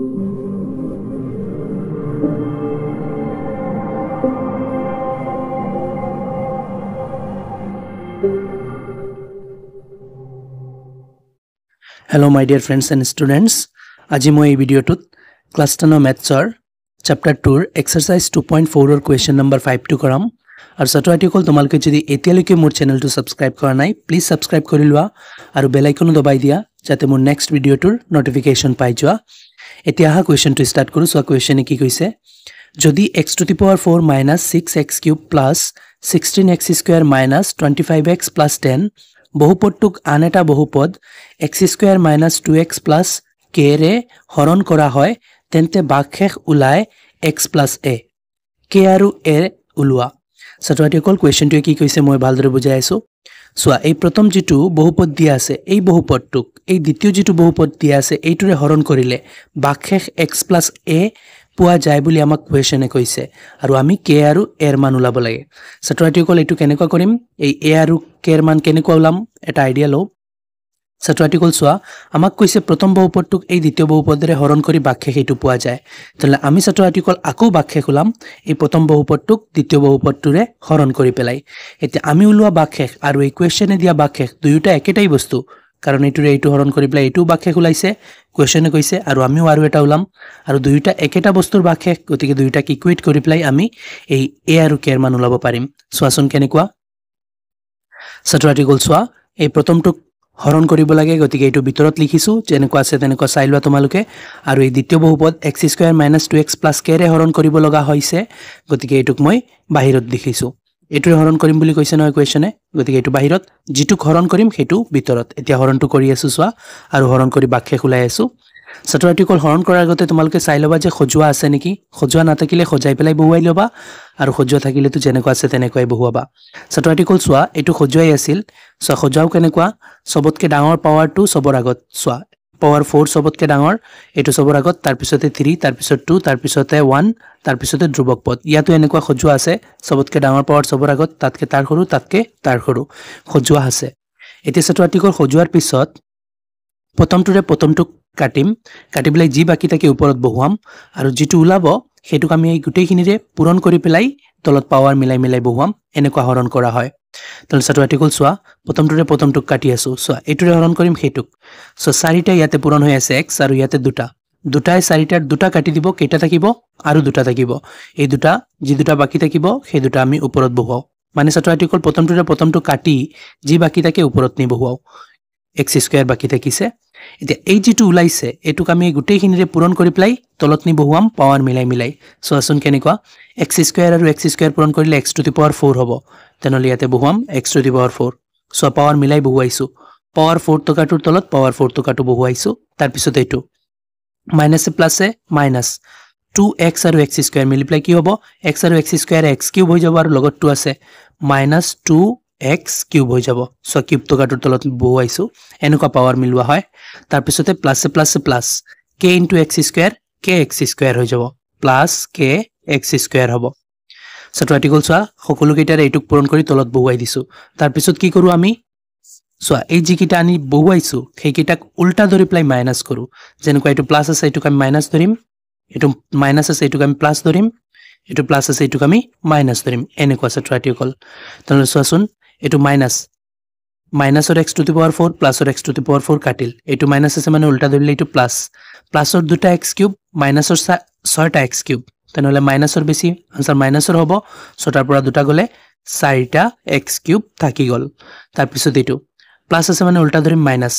Hello' my dear friends and students আজি মই এই ভিডিঅ'টোত ক্লাছ টেনৰ মেথছৰ চেপ্টাৰ টুৰ এক্সাৰচাইজ টু পইণ্ট ফ'ৰৰ কুৱেশ্যন নম্বৰ ফাইভটো কৰাম আৰু ছাত্ৰ আৰ্টিকল তোমালোকে যদি এতিয়ালৈকে মোৰ চেনেলটো ছাবস্ক্ৰাইব কৰা নাই প্লিজ ছাবস্ক্ৰাইব কৰি লোৱা আৰু বেলাইকনো দবাই দিয়া যাতে মোৰ নেক্সট ভিডিঅ'টোৰ ন'টিফিকেশ্যন পাই যোৱা এতিয়া আহা কুৱেশ্যনটো ষ্টাৰ্ট কৰোঁ চোৱা কুৱেশ্যনে কি কৈছে যদি X to the power four minus six X cube plus sixteen X square minus twenty five X plus ten বহুপদটোক আন এটা বহুপদ X square minus two X plus কেৰে হৰণ কৰা হয় তেন্তে বাকশেষ ওলায় এক্স প্লাছ এ কে আৰু এ ওলোৱা ছাত্ৰ অকল কুৱেশ্যনটোৱে কি কৈছে মই ভালদৰে বুজাই আছোঁ চোৱা এই প্ৰথম যিটো বহুপদ দিয়া আছে এই বহুপদটোক এই দ্বিতীয় যিটো বহুপদ দিয়া আছে এইটোৰে হৰণ কৰিলে বাকশেষ এক্স প্লাছ এ পোৱা যায় বুলি আমাক কুৱেশ্যনে কৈছে আৰু আমি কে আৰু এৰ মান ওলাব লাগে ছাত্ৰ ছাত্ৰীসকল এইটো কেনেকুৱা কৰিম এই এ আৰু কেৰ মান কেনেকুৱা ওলাম এটা আইডিয়া লওঁ ছেট আৰ্টিকল চোৱা আমাক কৈছে প্ৰথম বহুপদটোক এই দ্বিতীয় বহুপদেৰে হৰণ কৰি বাক্ষে সেইটো পোৱা যায় তেনেহ'লে আমি ছেট আৰ্টিকল আকৌ বাক্যে ওলাম এই প্ৰথম বহুপদটোক দ্বিতীয় বহুপদটোৰে হৰণ কৰি পেলাই এতিয়া আমি ওলোৱা বাক্ষেষ আৰু এই কুৱেশ্যনে দিয়া বাক্যেষ দুয়োটা একেটাই বস্তু কাৰণ এইটোৰে এইটো হৰণ কৰি পেলাই এইটোও বাক্যেষ ওলাইছে কুৱেশ্যনে কৈছে আৰু আমিও আৰু এটা ওলাম আৰু দুয়োটা একেটা বস্তুৰ বাক্ষেষ গতিকে দুয়োটাক ইকুৱেট কৰি পেলাই আমি এই এ আৰু কেৰমান ওলাব পাৰিম চোৱাচোন কেনেকুৱা ছেট আৰ্টিকল চোৱা এই প্ৰথমটোক হৰণ কৰিব লাগে গতিকে এইটো ভিতৰত লিখিছোঁ যেনেকুৱা আছে তেনেকুৱা চাই লোৱা তোমালোকে আৰু এই দ্বিতীয় বহুপদ X square minus two X plus কেৰে হৰণ কৰিব লগা হৈছে গতিকে এইটোক মই বাহিৰত লিখিছোঁ এইটোৱে হৰণ কৰিম বুলি কৈছে নহয় কুৱেশ্যনে গতিকে এইটো বাহিৰত যিটোক হৰণ কৰিম সেইটো ভিতৰত এতিয়া হৰণটো কৰি আছোঁ চোৱা আৰু হৰণ কৰি বাক্যে খোলাই আছোঁ চতুৰাটিকল হৰণ কৰাৰ আগতে তোমালোকে চাই ল'বা যে সজোৱা আছে নেকি সজোৱা নাথাকিলে সজাই পেলাই বহুৱাই ল'বা আৰু সজোৱা থাকিলেতো যেনেকুৱা আছে তেনেকুৱাই বহুৱাবা চতুৰাটিকল চোৱা এইটো সজোৱাই আছিল চোৱা সজোৱাও কেনেকুৱা চবতকৈ ডাঙৰ পাৱাৰটো চবৰ আগত চোৱা পাৱাৰ ফ'ৰ চবতকৈ ডাঙৰ এইটো চবৰ আগত তাৰপিছতে থ্ৰী তাৰপিছত টু তাৰপিছতে ওৱান তাৰপিছতে ধ্ৰুৱক পথ ইয়াতো এনেকুৱা সজোৱা আছে চবতকৈ ডাঙৰ পাৱাৰ চবৰ আগত তাতকৈ তাৰ সৰু তাতকৈ তাৰ সৰু সজোৱা আছে এতিয়া চতুৰাটিকল সজোৱাৰ পিছত প্ৰথমটোৰে প্ৰথমটোক কাটিম কাটি পেলাই যি বাকী থাকে ওপৰত বহুৱাম আৰু যিটো ওলাব সেইটোক আমি গোটেইখিনিৰে পূৰণ কৰি পেলাই তলত পাৱাৰ মিলাই মিলাই বহুৱাম এনেকুৱা হৰণ কৰা হয় তাহলে চাটো আৰ্টিকল চোৱা প্ৰথমটোৰে প্ৰথমটোক কাটি আছোঁ চোৱা এইটোৰে হৰণ কৰিম সেইটোক চ' চাৰিটা ইয়াতে পূৰণ হৈ আছে এক্স আৰু ইয়াতে দুটা দুটাই চাৰিটাৰ দুটা কাটি দিব কেইটা থাকিব আৰু দুটা থাকিব এই দুটা যি দুটা বাকী থাকিব সেই দুটা আমি ওপৰত বহুৱাওঁ মানে চাটো আৰ্টিকল প্ৰথমটোৰে প্ৰথমটো কাটি যি বাকী থাকে ওপৰত নি বহুৱাওঁ এক্স স্কুয়াৰ বাকি থাকিছে এতিয়া এই যিটো ওলাইছে এইটোক আমি গোটেইখিনিৰে পূৰণ কৰি পেলাই তলত নি বহুৱাম পাৱাৰ মিলাই মিলাই চোৱাচোন কেনেকুৱা এক্স স্কুৱেৰ আৰু এক্স স্কুৱেৰ পূৰণ কৰিলে X to the power four হ'ব তেনেহ'লে ইয়াতে বহুৱাম X to the power four চোৱা পাৱাৰ মিলাই বহুৱাইছোঁ পাৱাৰ ফ'ৰ টকাটোৰ তলত পাৱাৰ ফ'ৰ টকাটো বহুৱাইছোঁ তাৰপিছত এইটো মাইনাছে প্লাছে মাইনাছ টু এক্স আৰু এক্স স্কুৱেৰ মিলি পেলাই কি হ'ব এক্স আৰু এক্স স্কুৱেৰ এক্স কিউব হৈ যাব আৰু লগত টু আছে মাইনাছ টু এক্স কিউব হৈ যাব চ' কিউবটো কাৰ্ডৰ তলত বহুৱাইছোঁ এনেকুৱা পাৱাৰ মিলোৱা হয় তাৰপিছতে প্লাছে প্লাছে plus K into X square K X square হৈ যাব প্লাছ কে এক্স স্কুৱেৰ হ'ব চ' ট্ৰাৰ্টিকল চোৱা সকলোকেইটাৰে এইটোক পূৰণ কৰি তলত বহুৱাই দিছোঁ তাৰপিছত কি কৰোঁ আমি চোৱা এই যিকেইটা আনি বহুৱাইছোঁ সেইকেইটাক উল্টা ধৰি পেলাই মাইনাছ কৰোঁ যেনেকুৱা এইটো প্লাছ আছে এইটোক আমি মাইনাছ ধৰিম এইটো মাইনাছ আছে এইটোক আমি প্লাছ ধৰিম এইটো প্লাছ আছে এইটোক আমি মাইনাছ ধৰিম এনেকুৱা আছে ট্ৰাৰ্টিকল তেনেহ'লে চোৱাচোন এইটো মাইনাছ মাইনাছৰ X to the power four প্লাছৰ X to the power four কাটিল এইটো মাইনাছ আছে মানে উল্টা ধৰিলে এইটো প্লাছ প্লাছৰ দুটা এক্স কিউব মাইনাছৰ ছয়টা এক্স কিউব তেনেহ'লে মাইনাছৰ বেছি আনচাৰ মাইনাছৰ হ'ব ছটাৰ পৰা দুটা গ'লে চাৰিটা এক্স কিউব থাকি গ'ল তাৰপিছত এইটো প্লাছ আছে মানে উল্টা ধৰিম মাইনাছ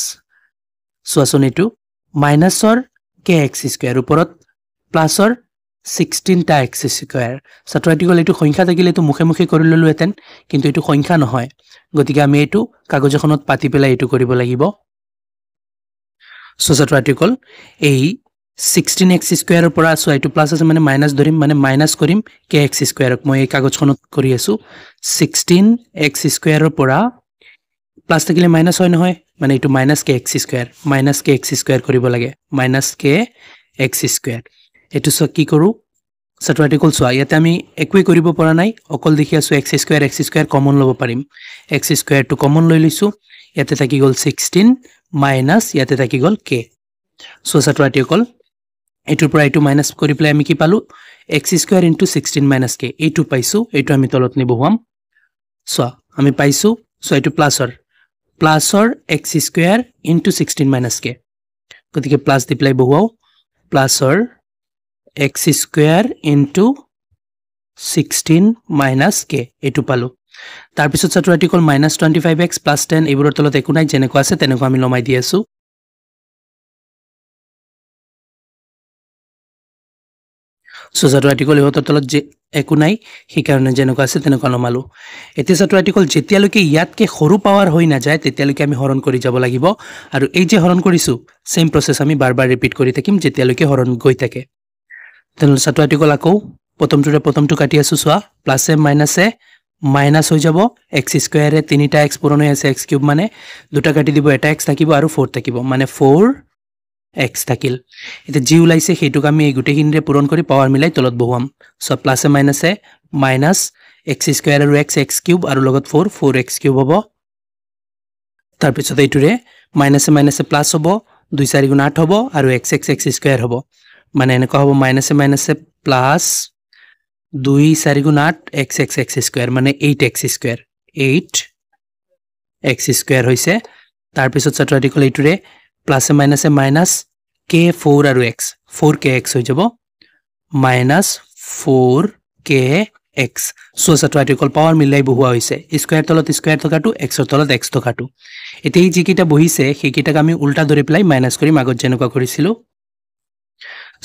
চোৱাচোন এইটো মাইনাছৰ কে এক্স স্কুৱেৰ ওপৰত প্লাছৰ ছিক্সটিনটা এক্স স্কুৱেৰ ছাত্ৰাৰ্থীসকল এইটো সংখ্যা থাকিলে এইটো মুখে মুখে কৰি ল'লোহেঁতেন কিন্তু এইটো সংখ্যা নহয় গতিকে আমি এইটো কাগজ এখনত পাতি পেলাই এইটো কৰিব লাগিব ছ' ছাত্ৰাৰ্থীসকল এই ছিক্সটিন এক্স স্কুৱেৰৰ পৰা চ' এইটো প্লাছ আছে মানে মাইনাছ ধৰিম মানে মাইনাছ কৰিম কে এক্স স্কুৱেৰক মই এই কাগজখনত কৰি আছোঁ ছিক্সটিন এক্স স্কুৱেৰৰ পৰা প্লাছ থাকিলে মাইনাছ হয় নহয় মানে এইটো minus K X square minus K X square কৰিব লাগে মাইনাছ কে এক্স স্কুৱেৰ এইটো চোৱা কি কৰোঁ ছাত্ৰ আৰ্টিকল চোৱা ইয়াতে আমি একোৱেই কৰিব পৰা নাই অকল দেখি আছোঁ X square X square common ল'ব পাৰিম এক্স স্কুৱেৰটো কমন লৈ লৈছোঁ ইয়াতে থাকি গ'ল ছিক্সটিন মাইনাছ ইয়াতে থাকি গ'ল কে চ' ছাত্ৰ আৰ্টিকল এইটোৰ পৰা এইটো মাইনাছ কৰি পেলাই আমি কি পালোঁ X square into sixteen minus K এইটো পাইছোঁ এইটো আমি তলত নিবহুৱাম চোৱা আমি পাইছোঁ চ' এইটো প্লাছৰ প্লাছৰ X square into sixteen minus K গতিকে প্লাছ দি পেলাই বহুৱাওঁ প্লাছৰ x square into 16 minus k एटु पालो तार पिसोच चाट्र आटिकोल minus 25x plus 10 एवर अर्तलो तेकुनाई जेने को आसे तेने को आमी लोमाई दियासु सो चाट्र आटिकोल एवर अर्तलो जे একুনাই হি কারণে জেনে কাছে তেনে কল মালু এতে সাত আর্টিকল জেতিয়া লকে ইয়াত কে হরু পাওয়ার হই না যায় তেতিয়া লকে আমি হরণ করি যাব লাগিব আর এই যে হরণ করিছু সেম প্রসেস আমি বারবার রিপিট করি থাকিম জেতিয়া লকে হরণ থাকে তেনেহ'লে চাটোৱাটো গ'ল আকৌ প্ৰথমটোৰে প্ৰথমটো কাটি আছোঁ চোৱা প্লাছে মাইনাছে মাইনাছ হৈ যাব এক্স স্কুৱেৰে তিনিটা এক্স পূৰণ হৈ আছে এক্স কিউব মানে দুটা কাটি দিব এটা এক্স থাকিব আৰু ফ'ৰ থাকিব মানে ফ'ৰ এক্স থাকিল এতিয়া যি ওলাইছে সেইটোক আমি এই গোটেইখিনিৰে পূৰণ কৰি পাৱাৰ মিলাই তলত বহুৱাম চ' প্লাছে মাইনাছে মাইনাছ এক্স স্কুৱেৰ আৰু এক্স এক্স কিউব আৰু লগত ফ'ৰ ফ'ৰ এক্স কিউব হ'ব তাৰপিছত এইটোৰে মাইনাছে মাইনাছে প্লাছ হ'ব দুই চাৰি গুণ আঠ হ'ব আৰু এক্স এক্স এক্স স্কুৱেৰ হ'ব মানে এনেকুৱা হ'ব মাইনাছে মাইনাছে প্লাছ দুই চাৰি গুণ আঠ এক্স এক্স এক্স স্কুৱেৰ মানে eight X square eight X square হৈছে তাৰপিছত ছাত্ৰী ক'লে এইটোৰে প্লাছে মাইনাছে মাইনাছ কে ফ'ৰ আৰু এক্স ফ'ৰ কে এক্স হৈ যাব minus four K X so' ছাত্ৰী অকল পাৱাৰ মিলাই বহুৱা হৈছে স্কুৱেৰ তলত স্কুৱেৰ থকাটো এক্সৰ তলত এক্স থকাটো এতিয়া এই যিকেইটা বহিছে সেইকেইটাক আমি উল্টা ধৰি পেলাই মাইনাছ কৰিম আগত যেনেকুৱা কৰিছিলোঁ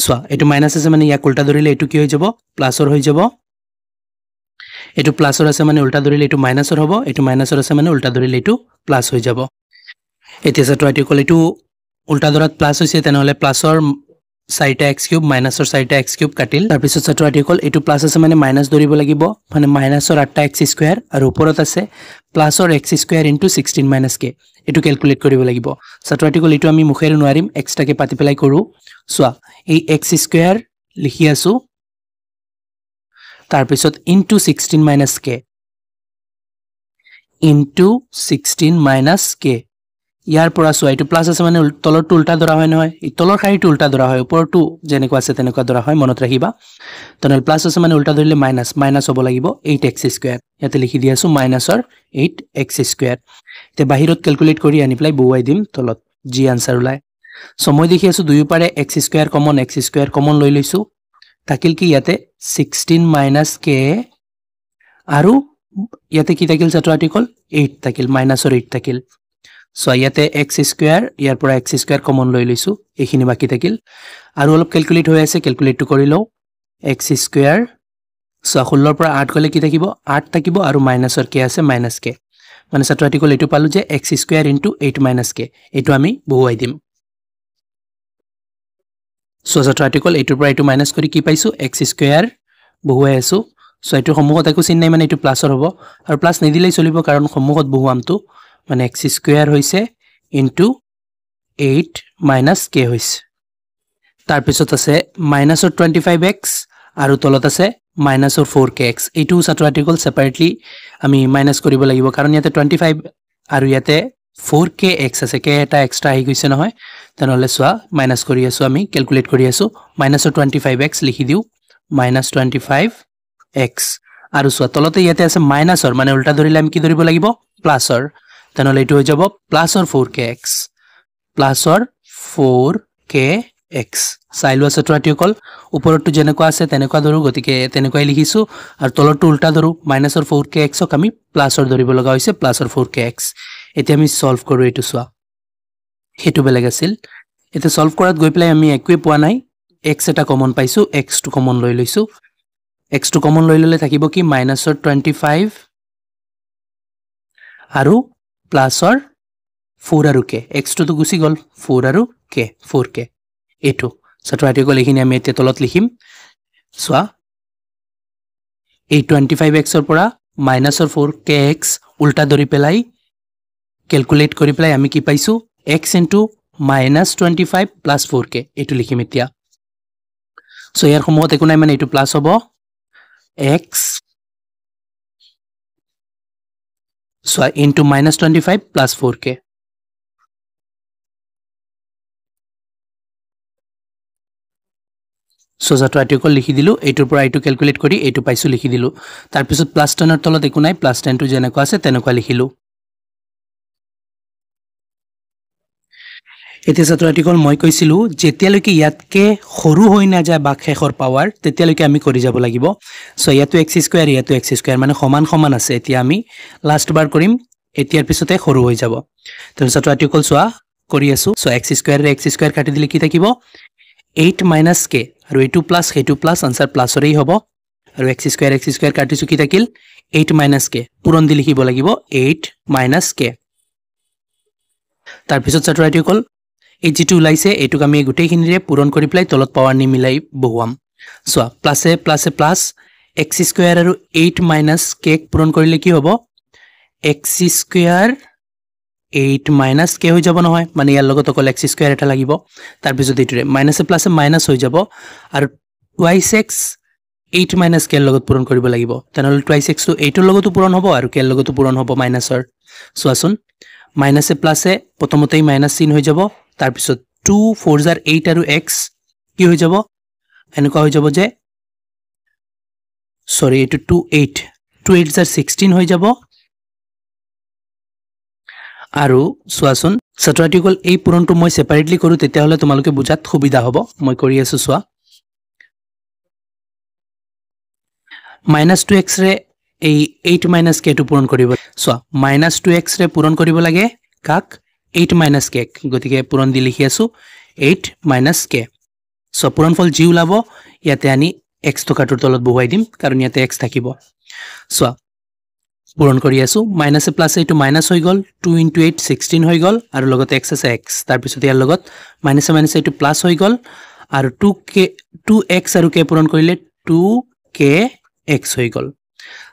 চোৱা এইটো মাইনাস আছে মানে ইয়াক উল্টা ধৰিলে এইটো কি হৈ যাব প্লাছৰ হৈ যাব এইটো প্লাছৰ আছে মানে উল্টা ধৰিলে এইটো মাইনাসৰ হ'ব এইটো মাইনাসৰ আছে মানে উল্টা ধৰিলে এইটো প্লাছ হৈ যাব এতিয়া ছাত্ৰ আইটি কল এটু উল্টা ধৰাত প্লাছ হৈছে তেনেহ'লে প্লাছৰ চাৰিটা এক্স কিউব মাইনাছৰ চাৰিটা এক্স কিউব কাটিল তাৰপিছত ছাত্ৰীসকল এইটো প্লাছ আছে মানে মাইনাছ ধৰিব লাগিব মানে মাইনাছৰ আঠটা এক্স স্কুৱেৰ আৰু ওপৰত আছে প্লাছৰ X square into sixteen minus K এইটো কেলকুলেট কৰিব লাগিব ছাত্ৰীসকল এইটো আমি মুখেৰে নোৱাৰিম এক্সট্ৰাকে পাতি পেলাই কৰোঁ চোৱা এই এক্স স্কুৱেৰ লিখি আছোঁ তাৰপিছত into sixteen minus K into sixteen minus K ইয়াৰ পৰা চোৱা এইটো প্লাছ আছে মানে তলৰটো উল্টা ধৰা হয় নহয় এই তলৰ শাৰীটো উল্টা ধৰা হয় ওপৰৰটো যেনেকুৱা আছে তেনেকুৱা ধৰা হয় মনত ৰাখিবা তেনেহ'লে প্লাছ আছে মানে উল্টা ধৰিলে মাইনাছ মাইনাছ হ'ব লাগিব এইট এক্স স্কুৱেৰ ইয়াতে লিখি দি আছোঁ মাইনাছৰ এইট এক্স স্কুৱেৰ এতিয়া বাহিৰত কেলকুলেট কৰি আনি পেলাই বহুৱাই দিম তলত যি আনচাৰ ওলায় চ' মই দেখি আছোঁ দুয়োপাৰে X square common X square common লৈ লৈছোঁ থাকিল কি ইয়াতে ছিক্সটিন মাইনাছ কে আৰু ইয়াতে কি থাকিল ছাত্ৰ আৰ্টিকল এইট থাকিল মাইনাছৰ এইট থাকিল সো ইয়াতে এক্স স্কুয়াৰ ইয়াৰ পৰা এক্স স্কুৱাৰ কমন লৈ লৈছোঁ এইখিনি বাকী থাকিল আৰু অলপ কেলকুলেট হৈ আছে কেলকুলেটটো কৰি লওঁ এক্স স্কুৱাৰ চ' ষোল্লৰ পৰা আৰ্ট গ'লে কি থাকিব আৰ্ট থাকিব আৰু মাইনাছৰ কে আছে মাইনাছ কে মানে ছাত্ৰাৰ্টিকল এইটো পালোঁ যে X square into eight minus K এইটো আমি বহুৱাই দিম চ' ছাত্ৰাৰ্টিকল এইটোৰ পৰা এইটো মাইনাছ কৰি কি পাইছোঁ এক্স স্কুৱেয়াৰ বহুৱাই আছোঁ চ' এইটোৰ সন্মুখত একো চিন নাই মানে এইটো প্লাছৰ হ'ব আৰু প্লাছ নিদিলেই চলিব কাৰণ সন্মুখত বহুৱামটো মানে এক্স স্কুয়ার হয়েছে ইন্টু এইট মাইনাস কে হয়েছে তারপিছত আছে মাইনাসর টুয়েন্টি ফাইভ এক্স আর তলত আছে মাইনাসর ফোর কে এক্স এইটু ছাত্র আর্টিকল সেপারেটলি আমি মাইনাস করব লাগবে কারণ ইয়াতে টুয়েন্টি ফাইভ আর ইয়াতে ফোর কে এক্স আছে কে এটা এক্সট্রা আহি গেছে নহয় তাহলে চা মাইনাস করে আসো আমি ক্যালকুলেট করে আসো মাইনাসর টুয়েন্টি ফাইভ এক্স লিখি দিও মাইনাস টুয়েন্টি ফাইভ এক্স আর চা তলতে ইয়াতে আছে মাইনাসর মানে উল্টা ধরলে আমি কি ধরব লাগবে প্লাসর তেনহলে এটো হৈ যাব প্লাছৰ ফ'ৰ কে এক্স প্লাছৰ ফ'ৰ কে এক্স চাই লোৱা ছাত্ৰীসকল ওপৰতটো যেনেকুৱা আছে তেনেকুৱা ধৰোঁ গতিকে তেনেকুৱাই লিখিছোঁ আৰু তলৰটো উল্টা ধৰোঁ মাইনাছৰ ফ'ৰ কে এক্সক আমি প্লাছৰ ধৰিব লগা হৈছে প্লাছৰ ফ'ৰ কে এক্স এতিয়া আমি ছল্ভ কৰোঁ এইটো চোৱা সেইটো বেলেগ আছিল এতিয়া ছল্ভ কৰাত গৈ পেলাই আমি একোৱেই পোৱা নাই এক্স এটা কমন পাইছোঁ এক্সটো কমন লৈ লৈছোঁ এক্সটো কমন লৈ ল'লে থাকিব কি মাইনাছৰ টুৱেণ্টি ফাইভ আৰু প্লাছৰ ফ'ৰ আৰু কে এক্সটোতো গুচি গ'ল ফ'ৰ আৰু কে ফ'ৰ কে এইটো ছাত্ৰীসকল এইখিনি আমি এতিয়া তলত লিখিম চোৱা এই টুৱেণ্টি ফাইভ এক্সৰ পৰা মাইনাছৰ ফ'ৰ কে এক্স উল্টা ধৰি পেলাই কেলকুলেট কৰি পেলাই আমি কি পাইছোঁ X into minus twenty five plus four K এইটো লিখিম এতিয়া চ' ইয়াৰ সময়ত একো নাই মানে এইটো প্লাছ হ'ব X So into minus 25 plus 4k. So যাটো আৰ্টিকল লিখি দিলোঁ এইটোৰ পৰা এইটো কেলকুলেট কৰি এইটো পাইছোঁ লিখি দিলোঁ তাৰপিছত প্লাছ টেনৰ তলত একো নাই প্লাছ টেনটো যেনেকুৱা আছে তেনেকুৱা লিখিলোঁ এতিয়া ছাত্ৰ মই কৈছিলোঁ যেতিয়ালৈকে ইয়াতকৈ সৰু হৈ নাযায় বা শেষৰ পাৱাৰ তেতিয়ালৈকে আমি কৰি যাব লাগিব চ' ইয়াতো এক্স স্কুৱেৰ ইয়াতো এক্স স্কুৱেৰ মানে সমান সমান আছে এতিয়া আমি লাষ্ট বাৰ কৰিম এতিয়াৰ পিছতে সৰু হৈ যাব তেনে ছাত্ৰ আৰ্টিকল চোৱা কৰি আছোঁ চ' এক্স স্কুৱেৰে এক্স স্কুৱেৰ কাটি দিলে কি থাকিব এইট মাইনাছ কে আৰু এইটো প্লাছ সেইটো প্লাছ আনচাৰ প্লাছৰেই হ'ব আৰু এক্স স্কুৱেৰ এক্স স্কুৱেৰ কাটিছোঁ কি থাকিল এইট মাইনাছ কে পুৰণ দি লিখিব লাগিব এইট মাইনাছ কে তাৰপিছত ছাত্ৰ আৰ্টিকল এই যিটো ওলাইছে এইটোক আমি গোটেইখিনিৰে পূৰণ কৰি পেলাই তলত পাৱাৰ নিমিলাই বহুৱাম চোৱা প্লাছে প্লাছে প্লাছ এক্স স্কুৱেৰ আৰু এইট মাইনাছ কে পূৰণ কৰিলে কি হ'ব X square eight minus K হৈ যাব নহয় মানে ইয়াৰ লগত অকল এক্স স্কুৱেৰ এটা লাগিব তাৰপিছত এইটোৰে মাইনাছে প্লাছে মাইনাছ হৈ যাব আৰু টুৱাইচ এক্স এইট মাইনাছ কেৰ লগত পূৰণ কৰিব লাগিব তেনেহ'লে টুৱাইছ এক্সটো এইটৰ লগতো পূৰণ হ'ব আৰু কেৰ লগতো পূৰণ হ'ব মাইনাছৰ চোৱাচোন মাইনাছে প্লাছে প্ৰথমতেই মাইনাছ চিন হৈ যাব তাৰ পিছত 2 4 জাৰ 8 আৰু x কি হৈ যাব এনেকুৱা হৈ যাব যে সৰি এটো 2 8 2 8 16 হৈ যাব আৰু সোৱাছন সাটৰাটিকল এই পূৰণটো মই সেপাৰেটলি কৰো তেতিয়া হলে তোমালোকে বুজাত সুবিধা হ'ব মই কৰি আছো সোৱা -2x ৰে এই 8 k টো পূৰণ কৰিব সোৱা -2x ৰে পূৰণ কৰিব লাগে কাক এইট মাইনাছ কে গতিকে পূৰণ দি লিখি আছোঁ এইট মাইনাছ কে চ' পূৰণফল যি ওলাব ইয়াতে আনি এক্স টকাটোৰ তলত বহুৱাই দিম কাৰণ ইয়াতে এক্স থাকিব চোৱা পূৰণ কৰি আছোঁ মাইনাছে প্লাছে এইটো মাইনাছ হৈ গ'ল টু ইণ্টু এইট ছিক্সটিন হৈ গ'ল আৰু লগতে এক্স আছে এক্স তাৰপিছত ইয়াৰ লগত মাইনাছে মাইনাছে এইটো প্লাছ হৈ গ'ল আৰু টু কে টু এক্স আৰু কে পূৰণ কৰিলে টু কে এক্স হৈ গ'ল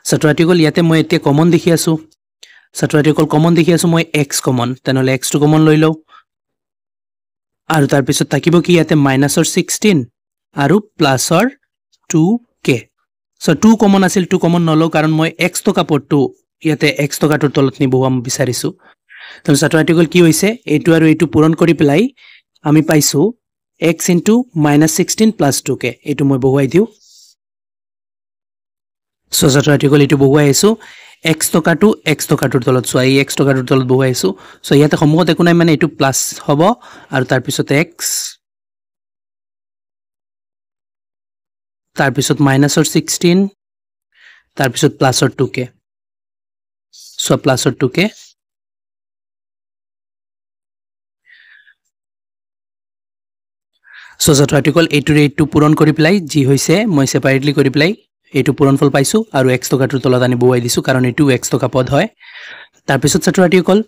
ছাত্ৰ ৰাতি গ'ল ইয়াতে মই এতিয়া কমন দেখি আছোঁ ছাত্ৰ কমন দেখি আছো মই এক্স কমন তেনেহ'লে এক্সটো কমন লৈ লওঁ আৰু তাৰপিছত থাকিব কি ইয়াতে মাইনাছৰ ছিক্সটিন আৰু প্লাছৰ two K so' two common আছিল টু কমন নলওঁ কাৰণ মই এক্স টকা পদটো ইয়াতে এক্স টকাটোৰ তলত নিবহোৱা বিচাৰিছোঁ তাৰপিছত ছাত্ৰ আৰ্টিকল কি হৈছে এইটো আৰু এইটো পূৰণ কৰি পেলাই আমি পাইছোঁ X into minus sixteen plus two K এইটো মই বহুৱাই দিওঁ ছ' ছাত্ৰ আৰ্টিকল এইটো বহুৱাই আছোঁ এক্স টকাটো এক্স টকাটোৰ তলত চোৱা এই এক্স টকাটোৰ তলত বহুৱাইছোঁ চ' ইয়াতে সন্মুখত একো নাই মানে এইটো প্লাছ হ'ব আৰু তাৰপিছত এক্স তাৰপিছত মাইনাছৰ ছিক্সটিন তাৰপিছত প্লাছৰ টুকে চোৱা প্লাছৰ টুকে চ' যথাৰ্থিকল এইটোৰে এইটো পূৰণ কৰি পেলাই যি হৈছে মই ছেপাৰেটলি কৰি পেলাই এইটো পূৰণ ফল পাইছোঁ আৰু এক্স টকাটোৰ তলত আনি বহুৱাই দিছোঁ কাৰণ এইটো এক্স টকা পদ হয় তাৰপিছত ছাত্ৰাৰ্থীসকল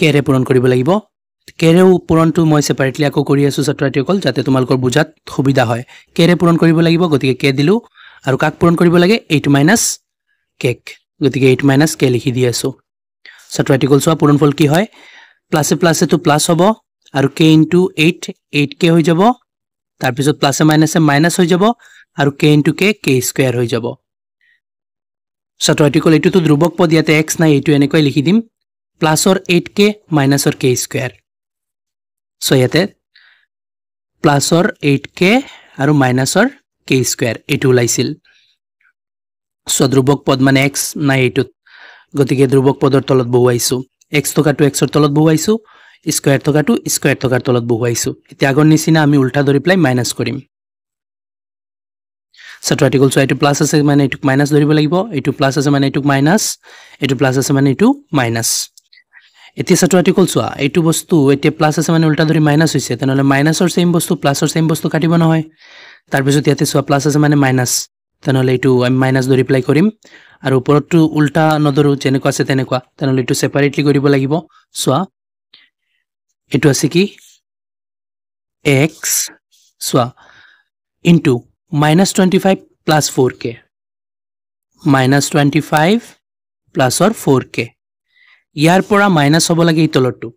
কেৰে পূৰণ কৰিব লাগিব কেৰেও পূৰণটো মই ছেপাৰেটলি আকৌ কৰি আছোঁ ছাত্ৰাৰ্থীসকল যাতে তোমালোকৰ বুজাত সুবিধা হয় কেৰে পূৰণ কৰিব লাগিব গতিকে কে দিলোঁ আৰু কাক পূৰণ কৰিব লাগে এইট মাইনাছ কেক গতিকে এইট মাইনাছ কে লিখি দি আছোঁ ছাত্ৰাৰ্থীসকল চোৱা পূৰণফল কি হয় প্লাছে প্লাছেতো প্লাছ হ'ব আৰু K into eight eight K হৈ যাব তাৰপিছত প্লাছে মাইনাছে মাইনাছ হৈ যাব আৰু K into K K square হৈ যাব ছাত্ৰ এইটো ক'লে এইটোতো ধ্ৰুৱক পদ ইয়াতে এক্স নাই এইটো এনেকৈ লিখি দিম প্লাছৰ এইট কে মাইনাছৰ কে স্কুৱেৰ চ' ইয়াতে প্লাছৰ এইট কে আৰু মাইনাছৰ কে স্কুৱেৰ এইটো ওলাইছিল চ' ধ্ৰুৱক পদ মানে এক্স নাই এইটোত গতিকে ধ্ৰুৱক পদৰ তলত বহুৱাইছোঁ এক্স থকাটো এক্সৰ তলত বহুৱাইছোঁ স্কুৱেৰ থকাটো স্কুৱেৰ থকাৰ তলত বহুৱাইছোঁ এতিয়া আগৰ নিচিনা আমি উল্টা ধৰি পেলাই মাইনাছ কৰিম ছাত্ৰ আৰ্টিকল চোৱা এইটো প্লাছ আছে মানে এইটোক মাইনাছ ধৰিব লাগিব এইটো প্লাছ আছে মানে এইটোক মাইনাছ এইটো প্লাছ আছে মানে এইটো মাইনাছ এতিয়া ছাত্ৰ আৰ্টিকল চোৱা এইটো বস্তু এতিয়া প্লাছ আছে মানে উল্টা ধৰি মাইনাছ হৈছে তেনেহ'লে মাইনাছৰ ছেইম বস্তু প্লাছৰ ছেইম বস্তু কাটিব নহয় তাৰপিছত ইয়াতে চোৱা প্লাছ আছে মানে মাইনাছ তেনেহ'লে এইটো আমি মাইনাছ ধৰি এপ্লাই কৰিম আৰু ওপৰতটো উল্টা নধৰোঁ যেনেকুৱা আছে তেনেকুৱা তেনেহ'লে এইটো ছেপাৰেটলি কৰিব লাগিব চোৱা এইটো আছে কি এক্স চোৱা into minus twenty five plus four K minus twenty five plus four K यार माइनास हम लगे तलर तो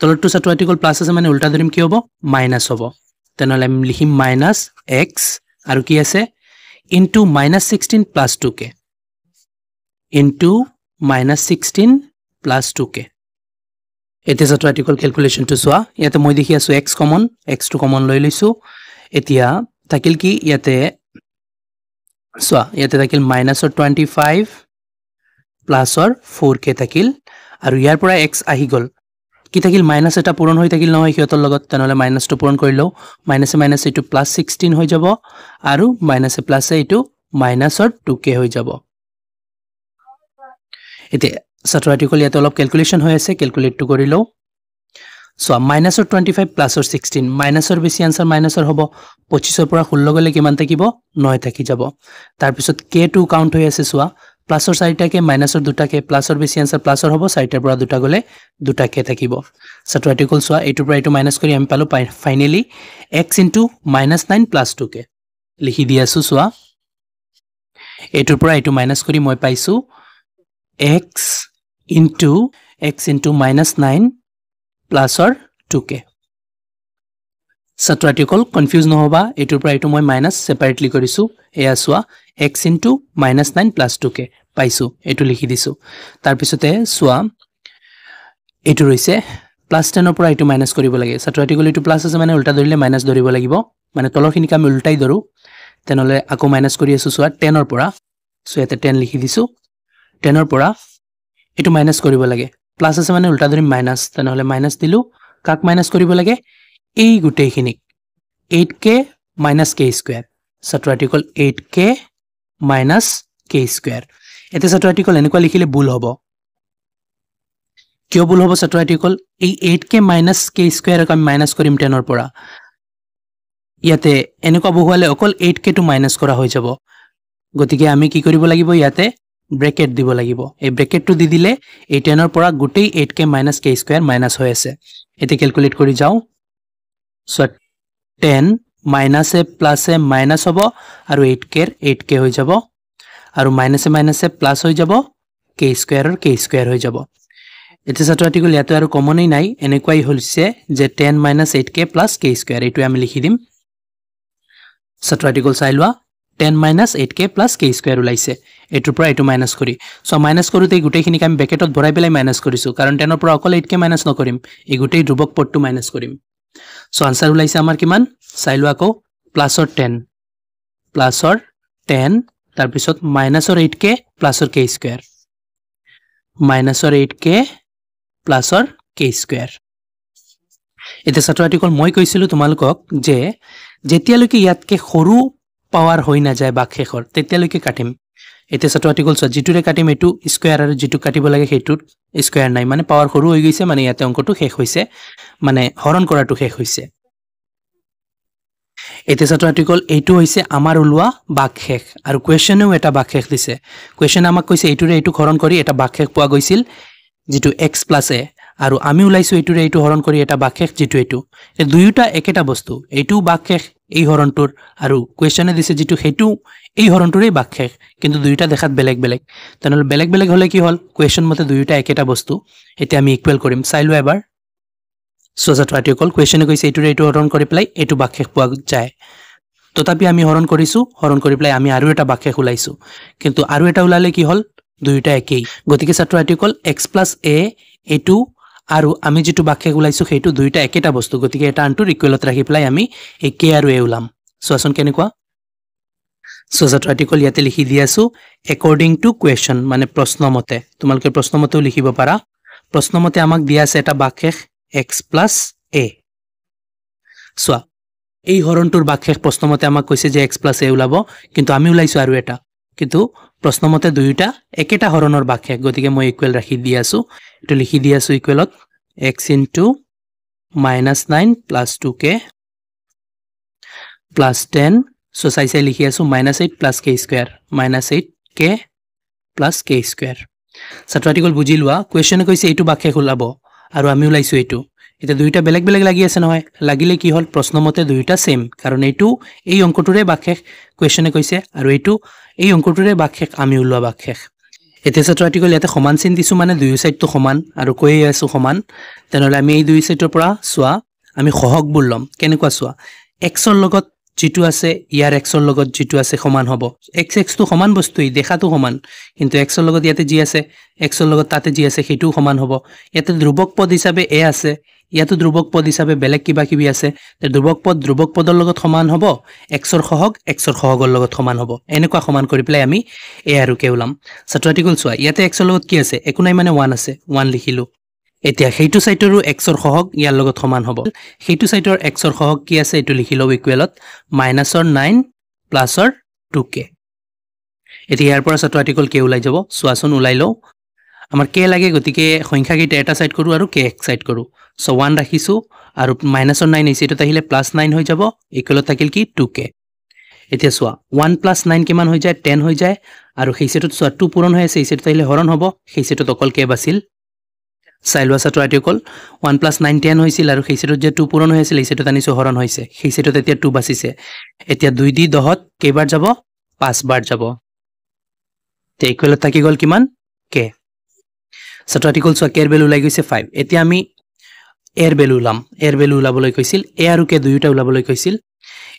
तलर तो सत्व गल प्लास आज मैं उल्टा धरीम कि हम माइनास हम तेम लिखीम माइनास एक्स और कि आज into minus sixteen plus two K into minus sixteen plus two K এতিয়া জাতো আৰ্টিকল কেলকুলেশ্যনটো চোৱা ইয়াতে মই দেখি আছোঁ এক্স কমন এক্সটো কমন লৈ লৈছোঁ এতিয়া থাকিল কি ইয়াতে চোৱা ইয়াতে থাকিল মাইনাছৰ টুৱেণ্টি ফাইভ প্লাছৰ ফ'ৰ কে থাকিল আৰু ইয়াৰ পৰা এক্স আহি গ'ল কি থাকিল মাইনাছ এটা পূৰণ হৈ থাকিল নহয় সিহঁতৰ লগত তেনেহ'লে মাইনাছটো পূৰণ কৰি লওঁ মাইনাছে মাইনাছ এইটো প্লাছ ছিক্সটিন হৈ যাব আৰু মাইনাছে প্লাছে এইটো মাইনাছৰ টু কে হৈ যাব এতিয়া ছাত্ৰ আৰ্টিকল ইয়াতে অলপ কেলকুলেশ্যন হৈ আছে কেলকুলেটটো কৰি লওঁ চোৱা মাইনাছৰ টুৱেণ্টি ফাইভ প্লাছৰ ছিক্সটিন মাইনাছৰ বেছি আনচাৰ মাইনাছৰ হ'ব পঁচিছৰ পৰা ষোল্ল গ'লে কিমান থাকিব নয় থাকি যাব তাৰপিছত কে টু কাউণ্ট হৈ আছে চোৱা প্লাছৰ চাৰিটা কে মাইনাছৰ দুটা কে প্লাছৰ বেছি আনচাৰ প্লাছৰ হ'ব চাৰিটাৰ পৰা দুটা গ'লে দুটা কে থাকিব ছাত্ৰ আৰ্টিকল চোৱা এইটোৰ পৰা এইটো মাইনাছ কৰি আমি পালোঁ finally X into minus nine plus two K লিখি দি আছোঁ চোৱা এইটোৰ পৰা এইটো মাইনাছ কৰি মই পাইছোঁ X into X into minus nine প্লাছৰ টু কে ছাত্ৰাৰ্থীসকল কনফিউজ নহ'বা এইটোৰ পৰা এইটো মই মাইনাছ ছেপাৰেটলি কৰিছোঁ এয়া চোৱা X into minus nine plus two K পাইছোঁ এইটো লিখি দিছোঁ তাৰপিছতে চোৱা এইটো ৰৈছে প্লাছ টেনৰ পৰা এইটো মাইনাছ কৰিব লাগে ছাত্ৰাৰ্থীসকল এইটো প্লাছ আছে মানে উল্টা ধৰিলে মাইনাছ ধৰিব লাগিব মানে তলৰখিনিকে আমি উল্টাই ধৰোঁ তেনেহ'লে আকৌ মাইনাছ কৰি আছোঁ চোৱা টেনৰ পৰা চ' ইয়াতে টেন লিখি দিছোঁ টেনৰ পৰা এইটো মাইনাছ কৰিব লাগে প্লাছ আছে মানে উল্টা ধৰিম মাইনাছ তেনেহ'লে মাইনাছ দিলোঁ কাক মাইনাছ কৰিব লাগে এই গোটেইখিনিক eight K minus K square ছাত্ৰ আৰ্টিকল eight K minus K square এতিয়া ছাত্ৰ আৰ্টিকল এনেকুৱা লিখিলে ভুল হ'ব কিয় ভুল হ'ব ছাত্ৰ আৰ্টিকল এই এইট কে মাইনাছ কে স্কুৱেৰক আমি মাইনাছ কৰিম টেনৰ পৰা ইয়াতে এনেকুৱা বহুৱালে অকল এইট কেটো মাইনাছ কৰা হৈ যাব গতিকে আমি কি কৰিব লাগিব ইয়াতে ব্ৰেকেট দিব লাগিব এই ব্ৰেকেটটো দি দিলে এই টেনৰ পৰা গোটেই eight K minus K square minus হৈ আছে এতিয়া কেলকুলেট কৰি যাওঁ চ' টেন মাইনাছে প্লাছে মাইনাছ হ'ব আৰু এইট কেৰ এইট কে হৈ যাব আৰু মাইনাছে মাইনাছে প্লাছ হৈ যাব কে স্কুৱেৰৰ কে স্কুৱেৰ হৈ যাব এতিয়া ছাত্ৰছাত্ৰীসকল ইয়াতো আৰু কমনেই নাই এনেকুৱাই হৈছে যে ten minus eight K plus কে স্কুৱেৰ এইটোৱে আমি লিখি দিম ছাত্ৰছাত্ৰীসকল চাই লোৱা ten minus eight K plus কে স্কুৱেৰ ওলাইছে এইটোৰ পৰা এইটো মাইনাছ কৰি চ' মাইনাছ কৰোঁতে গোটেইখিনিক আমি বেকেটত ভৰাই পেলাই মাইনাছ কৰিছোঁ কাৰণ টেনৰ পৰা অকল এইট কে মাইনাছ নকৰিম এই গোটেই ধ্ৰুৱক পদটো মাইনাছ কৰিম চ' আনচাৰ ওলাইছে আমাৰ কিমান চাই লোৱা আকৌ প্লাছৰ টেন প্লাছৰ টেন তাৰপিছত মাইনাছৰ এইট কে প্লাছৰ কে স্কুৱেৰ মাইনাছৰ এইট কে প্লাছৰ কে স্কুৱেৰ এতিয়া ছাত্ৰ আৰ্টিকল মই কৈছিলোঁ তোমালোকক যে যেতিয়ালৈকে ইয়াতকৈ সৰু পাৱাৰ হৈ নাযায় বাক শেষৰ তেতিয়ালৈকে কাটিম এতিয়া চাটোৱাটি গ'ল চোৱা যিটোৰে কাটিম এইটো স্কুৱেৰ আৰু যিটো কাটিব লাগে সেইটোত স্কুৱেৰ নাই মানে পাৱাৰ সৰু হৈ গৈছে মানে ইয়াতে অংকটো শেষ হৈছে মানে হৰণ কৰাটো শেষ হৈছে এতিয়া চাটোৱাটি গ'ল এইটো হৈছে আমাৰ ওলোৱা বাক শেষ আৰু কুৱেশ্যনেও এটা বাক শেষ দিছে কুৱেশ্যনে আমাক কৈছে এইটোৰে এইটো হৰণ কৰি এটা বাঘ শেষ পোৱা গৈছিল যিটো এক্স প্লাছ এ আৰু আমি ওলাইছোঁ এইটোৰে এইটো হৰণ কৰি এটা বাক শেষ যিটো এইটো দুয়োটা একেটা বস্তু এইটোও বাক শেষ এই হৰণটোৰ আৰু কুৱেশ্যনে দিছে যিটো সেইটো এই হৰণটোৰেই বাক কিন্তু দুয়োটা দেখাত বেলেগ বেলেগ তেনেহ'লে বেলেগ বেলেগ হ'লে কি হ'ল কুৱেশ্যন মতে দুয়োটা একেটা বস্তু এতিয়া আমি ইকুৱেল কৰিম চাই লোৱা এবাৰ চজাটো আৰ্টিকল কুৱেশ্যনে কৈছে এইটোৰে এইটো হৰণ কৰি পেলাই এইটো বাক পোৱা যায় তথাপি আমি হৰণ কৰিছোঁ হৰণ কৰি পেলাই আমি আৰু এটা বাক শেষ ওলাইছোঁ কিন্তু আৰু এটা ওলালে কি হ'ল দুয়োটা একেই গতিকে ছাত্ৰ আৰ্টিকল এক্স প্লাছ এ এইটো আৰু আমি যিটো বাক্য ওলাইছোঁ সেইটো দুয়োটা একেটা বস্তু গতিকে এটা আনটো ৰিকুৱেলত ৰাখি পেলাই আমি একে আৰু এ ওলাম চোৱাচোন কেনেকুৱা চোৱাছাটো আৰ্টিকল ইয়াতে লিখি দি আছোঁ একৰ্ডিং টু কুৱেশ্যন মানে প্ৰশ্নমতে তোমালোকে প্ৰশ্নমতেও লিখিব পাৰা প্ৰশ্নমতে আমাক দিয়া আছে এটা বাক্যেশ এক্স প্লাছ এ চোৱা এই হৰণটোৰ বাক্যেশ প্ৰশ্নমতে আমাক কৈছে যে এক্স প্লাছ এ ওলাব কিন্তু আমি ওলাইছোঁ আৰু এটা কিন্তু প্ৰশ্নমতে দুয়োটা একেটা হৰণৰ বাক্ষেক গতিকে মই ইকুৱেল ৰাখি দি আছোঁ এইটো লিখি দি আছো ইকুৱেলত X into minus nine plus two K plus ten so' চাই চাই লিখি আছোঁ মাইনাছ এইট প্লাছ কে square minus eight K plus কে স্কুৱেৰ ছাত্ৰ আৰ্টিকল বুজি লোৱা কুৱেশ্যনে কৈছে এইটো বাক্ষেক ওলাব আৰু আমি ওলাইছোঁ এইটো এতিয়া দুয়োটা বেলেগ বেলেগ লাগি আছে নহয় লাগিলে কি হ'ল প্ৰশ্নমতে দুয়োটা ছেম কাৰণ এইটো এই অংকটোৰে বাক্ষেষ কুৱেশ্যনে কৈছে আৰু এইটো এই অংকটোৰে বাক্ষেষ আমি ওলোৱা বাক্ষেষ এতিয়া ছাত্ৰ আৰ্টিকল ইয়াতে সমান চিন দিছোঁ মানে দুয়ো ছাইডটো সমান আৰু কৈয়ে আছোঁ সমান তেনেহ'লে আমি এই দুই ছাইডৰ পৰা চোৱা আমি সহকবোৰ ল'ম কেনেকুৱা চোৱা এক্সৰ লগত যিটো আছে ইয়াৰ এক্সৰ লগত যিটো আছে সমান হ'ব এক্স এক্সটো সমান বস্তুৱেই দেখাটো সমান কিন্তু এক্সৰ লগত ইয়াতে যি আছে এক্সৰ লগত তাতে যি আছে সেইটোও সমান হ'ব ইয়াতে ধ্ৰুৱক পদ হিচাপে এ আছে ইয়াতো ধ্ৰুৱক পদ হিচাপে বেলেগ কিবা কিবি আছে ধ্ৰুৱক পদ ধ্ৰুৱক পদৰ লগত সমান হ'ব এক্সৰ সহক এক্সৰ সহগৰ লগত সমান হ'ব এনেকুৱা সমান কৰি পেলাই আমি এ আৰু কে ওলাম ছাত্ৰাৰ্টিকল চোৱা ইয়াতে এক্সৰ লগত কি আছে একো নাই মানে ওৱান আছে ওৱান লিখিলোঁ এতিয়া সেইটো ছাইটৰো এক্সৰ সহক ইয়াৰ লগত সমান হ'ব সেইটো ছাইটৰ এক্সৰ সহক কি আছে এইটো লিখি লওঁ ইকুৱেলত মাইনাছৰ নাইন প্লাছৰ টু কে এতিয়া ইয়াৰ পৰা ছাত্ৰাৰ্টিকল কে ওলাই যাব চোৱাচোন ওলাই লওঁ আমাৰ কে লাগে গতিকে সংখ্যাকেইটা এটা চাইড কৰোঁ আৰু কে এক চাইড কৰোঁ সো ওয়ান রাখিছো আর মাইনাস নাইন আছে এটা আহিলে প্লাস নাইন হয়ে যাব ইকুয়াল থাকিল কি টু কে এটা চা ওয়ান প্লাস নাইন কি হয়ে যায় টেন হয়ে যায় আর সেই সেটত চা টু পূরণ হয়ে আছে এই সেটত আহিলে হরণ হব সেই সেটত অকল কে বাছিল চাই লওয়া চাটো আটি অকল ওয়ান প্লাস নাইন টেন হয়েছিল আর সেই সেটত যে টু পূরণ হয়ে আছে এই সেটত আনিছো হরণ হয়েছে সেই সেটত এটা টু বাছিছে এটা দুই দি দহত কেবার যাব পাঁচবার যাব ইকুয়াল থাকি গল কিমান কে চাটো আটি অকল চা বেল ওলাই গেছে ফাইভ এটা আমি এৰ এয়াৰবেল ওলাম এৰ এয়াৰবেল ওলাবলৈ কৈছিল এ আৰু কে দুয়োটা ওলাবলৈ কৈছিল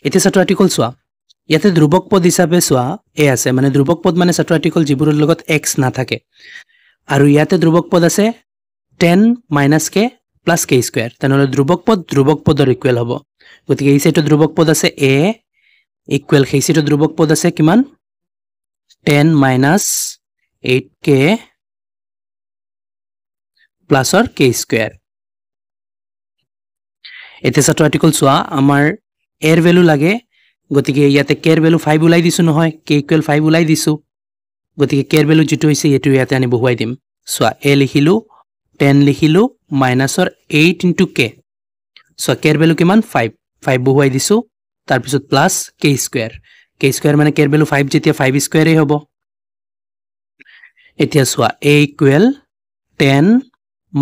এতিয়া ছাত্ৰ আৰ্টিকল চোৱা ইয়াতে ধ্ৰুৱক পদ হিচাপে চোৱা এ আছে মানে ধ্ৰুৱক পদ মানে ছাত্ৰ আৰ্টিকল যিবোৰৰ লগত এক্স নাথাকে আৰু ইয়াতে ধ্ৰুৱক পদ আছে টেন মাইনাছ কে প্লাছ কে স্কুৱেৰ তেনেহ'লে ধ্ৰুৱক পদ ধ্ৰুৱক পদৰ ইকুৱেল হ'ব গতিকে এই ছাইডত ধ্ৰুৱক পদ আছে এ ইকুৱেল সেই ছাইডত ধ্ৰুৱক পদ আছে কিমান টেন মাইনাছ এইট কে প্লাছৰ কে স্কুৱেৰ এতিয়া ছাত্ৰ আৰ্টিকল চোৱা আমাৰ এৰ ভেলু লাগে গতিকে ইয়াতে কেৰ ভেলু ফাইভ ওলাই দিছোঁ নহয় কে ইকুৱেল ফাইভ ওলাই দিছোঁ গতিকে কেৰ ভেলু যিটো হৈছে সেইটো ইয়াতে আমি বহুৱাই দিম চোৱা এ লিখিলোঁ টেন লিখিলোঁ মাইনাছৰ এইট ইনটু কে চোৱা কেৰ ভেলু কিমান ফাইভ ফাইভ বহুৱাই দিছোঁ তাৰপিছত প্লাছ কে স্কুৱেৰ কে স্কুৱেৰ মানে কেৰ ভেলু ফাইভ যেতিয়া ফাইভ স্কুৱেৰেই হ'ব এতিয়া চোৱা এ ইকুৱেল টেন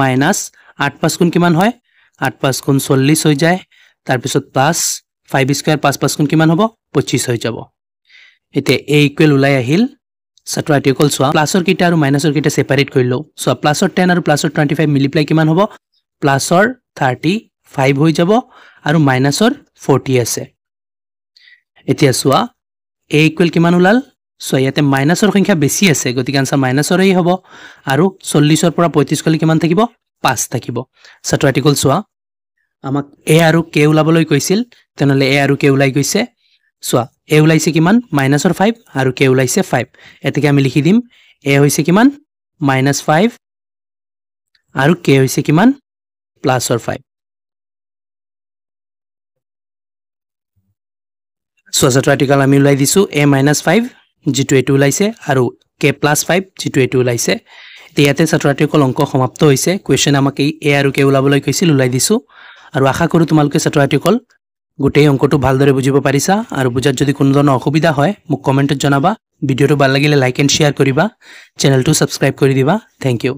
মাইনাছ আঠ পাঁচ গুণ কিমান হয় আঠ পাঁচ গুণ চল্লিছ হৈ যায় তাৰপিছত প্লাছ ফাইভ স্কুৱাৰ পাঁচ পাঁচ গুণ কিমান হ'ব পঁচিছ হৈ যাব এতিয়া এ ইকুৱেল ওলাই আহিল ছাত্ৰ আৰ্টিকল চোৱা প্লাছৰ কেইটা আৰু মাইনাছৰ কেইটা ছেপাৰেট কৰি লওঁ চোৱা প্লাছৰ টেন আৰু প্লাছৰ টুৱেণ্টি ফাইভ মিলিপ্লাই কিমান হ'ব প্লাছৰ থাৰ্টি ফাইভ হৈ যাব আৰু মাইনাছৰ ফৰ্টি আছে এতিয়া চোৱা এ ইকুৱেল কিমান ওলাল চোৱা ইয়াতে মাইনাছৰ সংখ্যা বেছি আছে গতিকে আনচাৰ মাইনাছৰেই হ'ব আৰু চল্লিছৰ পৰা পঁয়ত্ৰিছ কলি কিমান থাকিব পাঁচ থাকিব ছাত্ৰ আৰ্টিকল চোৱা আমাক এ আৰু কে ওলাবলৈ কৈছিল তেনেহ'লে এ আৰু কে ওলাই গৈছে চোৱা এ ওলাইছে কিমান মাইনাছৰ ফাইভ আৰু কে ওলাইছে ফাইভ এতিকে আমি লিখি দিম এ হৈছে কিমান মাইনাছ ফাইভ আৰু কে হৈছে কিমান প্লাছৰ ফাইভ চোৱা ছাত্ৰ আৰ্টিকল আমি ওলাই দিছোঁ এ মাইনাছ ফাইভ যিটো এইটো ওলাইছে আৰু কে প্লাছ ফাইভ যিটো এইটো ওলাইছে ইয়াতে ছাত্ৰাৰ্থীসকল অংক সমাপ্ত হৈছে কুৱেশ্যন আমাক এই এ আৰু কে ওলাবলৈ কৈছিল ওলাই দিছোঁ আৰু আশা কৰোঁ তোমালোকে ছাত্ৰাৰ্থীসকল গোটেই অংকটো ভালদৰে বুজিব পাৰিছা আৰু বুজাত যদি কোনো ধৰণৰ অসুবিধা হয় মোক কমেণ্টত জনাবা ভিডিঅ'টো ভাল লাগিলে লাইক এণ্ড শ্বেয়াৰ কৰিবা চেনেলটো ছাবস্ক্ৰাইব কৰি দিবা থেংক ইউ